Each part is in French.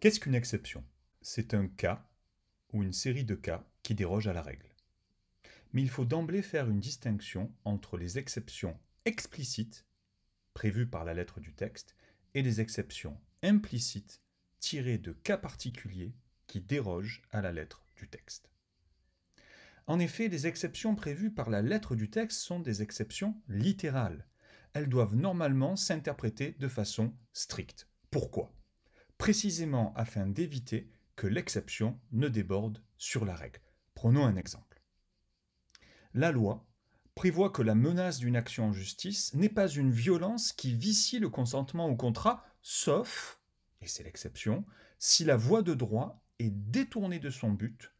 Qu'est-ce qu'une exception C'est un cas ou une série de cas qui dérogent à la règle. Mais il faut d'emblée faire une distinction entre les exceptions explicites, prévues par la lettre du texte, et les exceptions implicites tirées de cas particuliers qui dérogent à la lettre du texte. En effet, les exceptions prévues par la lettre du texte sont des exceptions littérales. Elles doivent normalement s'interpréter de façon stricte. Pourquoi précisément afin d'éviter que l'exception ne déborde sur la règle. Prenons un exemple. La loi prévoit que la menace d'une action en justice n'est pas une violence qui vicie le consentement au contrat, sauf, et c'est l'exception, si la voie de droit est détournée de son but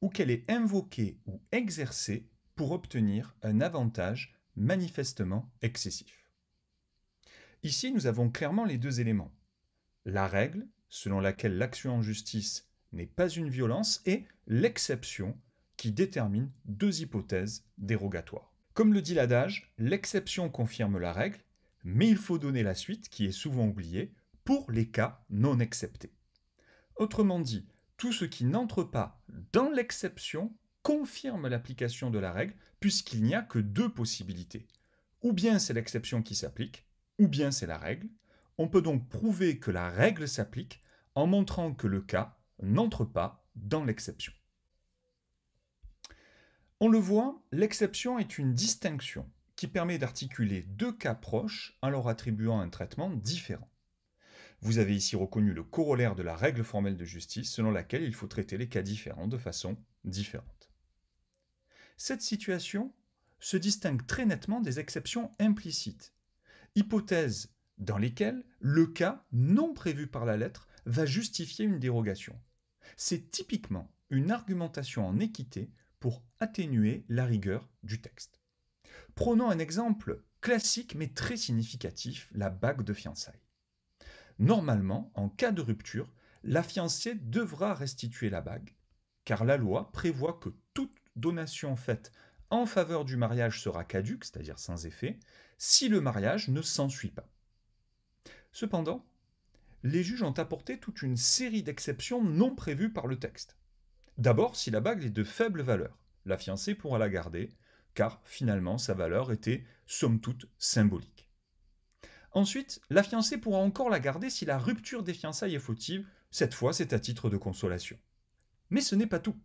ou qu'elle est invoquée ou exercée pour obtenir un avantage manifestement excessif. Ici, nous avons clairement les deux éléments la règle selon laquelle l'action en justice n'est pas une violence et l'exception qui détermine deux hypothèses dérogatoires. Comme le dit l'adage, l'exception confirme la règle, mais il faut donner la suite qui est souvent oubliée pour les cas non acceptés. Autrement dit, tout ce qui n'entre pas dans l'exception confirme l'application de la règle puisqu'il n'y a que deux possibilités. Ou bien c'est l'exception qui s'applique, ou bien c'est la règle, on peut donc prouver que la règle s'applique en montrant que le cas n'entre pas dans l'exception. On le voit, l'exception est une distinction qui permet d'articuler deux cas proches en leur attribuant un traitement différent. Vous avez ici reconnu le corollaire de la règle formelle de justice selon laquelle il faut traiter les cas différents de façon différente. Cette situation se distingue très nettement des exceptions implicites, hypothèses dans lesquels le cas non prévu par la lettre va justifier une dérogation. C'est typiquement une argumentation en équité pour atténuer la rigueur du texte. Prenons un exemple classique mais très significatif, la bague de fiançailles. Normalement, en cas de rupture, la fiancée devra restituer la bague, car la loi prévoit que toute donation faite en faveur du mariage sera caduque, c'est-à-dire sans effet, si le mariage ne s'ensuit pas. Cependant, les juges ont apporté toute une série d'exceptions non prévues par le texte. D'abord, si la bague est de faible valeur, la fiancée pourra la garder, car finalement sa valeur était somme toute symbolique. Ensuite, la fiancée pourra encore la garder si la rupture des fiançailles est fautive, cette fois c'est à titre de consolation. Mais ce n'est pas tout.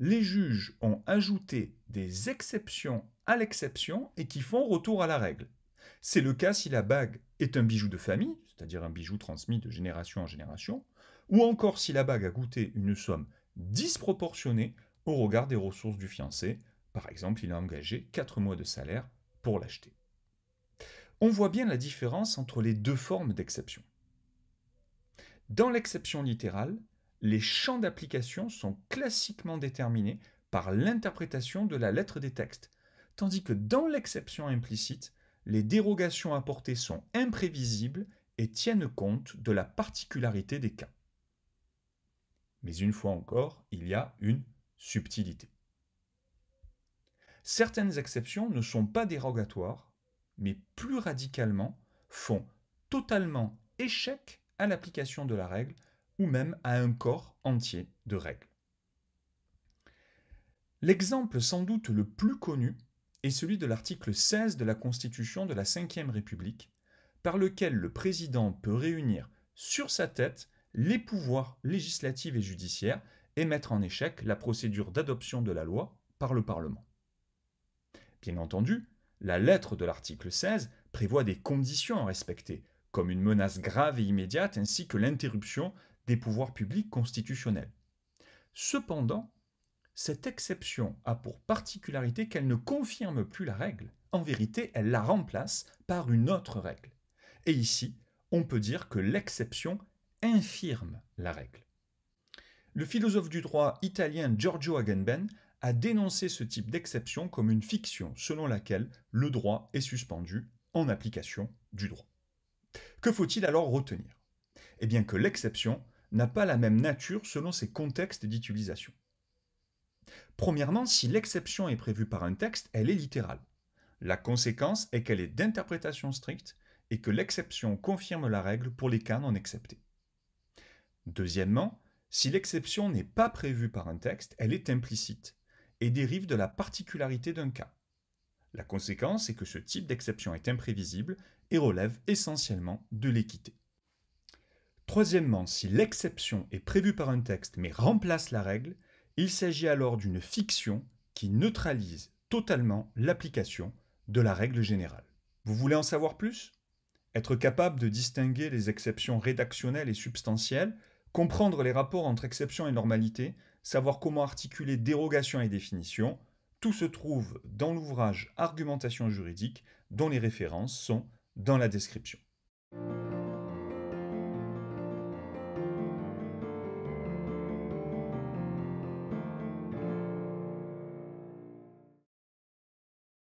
Les juges ont ajouté des exceptions à l'exception et qui font retour à la règle. C'est le cas si la bague est un bijou de famille, c'est-à-dire un bijou transmis de génération en génération, ou encore si la bague a goûté une somme disproportionnée au regard des ressources du fiancé, par exemple il a engagé 4 mois de salaire pour l'acheter. On voit bien la différence entre les deux formes d'exception. Dans l'exception littérale, les champs d'application sont classiquement déterminés par l'interprétation de la lettre des textes, tandis que dans l'exception implicite, les dérogations apportées sont imprévisibles et tiennent compte de la particularité des cas. Mais une fois encore, il y a une subtilité. Certaines exceptions ne sont pas dérogatoires, mais plus radicalement font totalement échec à l'application de la règle ou même à un corps entier de règles. L'exemple sans doute le plus connu est celui de l'article 16 de la Constitution de la Ve République, par lequel le président peut réunir sur sa tête les pouvoirs législatifs et judiciaires et mettre en échec la procédure d'adoption de la loi par le Parlement. Bien entendu, la lettre de l'article 16 prévoit des conditions à respecter, comme une menace grave et immédiate ainsi que l'interruption des pouvoirs publics constitutionnels. Cependant, cette exception a pour particularité qu'elle ne confirme plus la règle. En vérité, elle la remplace par une autre règle. Et ici, on peut dire que l'exception infirme la règle. Le philosophe du droit italien Giorgio Agamben a dénoncé ce type d'exception comme une fiction selon laquelle le droit est suspendu en application du droit. Que faut-il alors retenir Eh bien que l'exception n'a pas la même nature selon ses contextes d'utilisation. Premièrement, si l'exception est prévue par un texte, elle est littérale. La conséquence est qu'elle est d'interprétation stricte et que l'exception confirme la règle pour les cas non exceptés. Deuxièmement, si l'exception n'est pas prévue par un texte, elle est implicite et dérive de la particularité d'un cas. La conséquence est que ce type d'exception est imprévisible et relève essentiellement de l'équité. Troisièmement, si l'exception est prévue par un texte mais remplace la règle, il s'agit alors d'une fiction qui neutralise totalement l'application de la règle générale. Vous voulez en savoir plus Être capable de distinguer les exceptions rédactionnelles et substantielles, comprendre les rapports entre exception et normalité, savoir comment articuler dérogation et définition, tout se trouve dans l'ouvrage Argumentation juridique dont les références sont dans la description.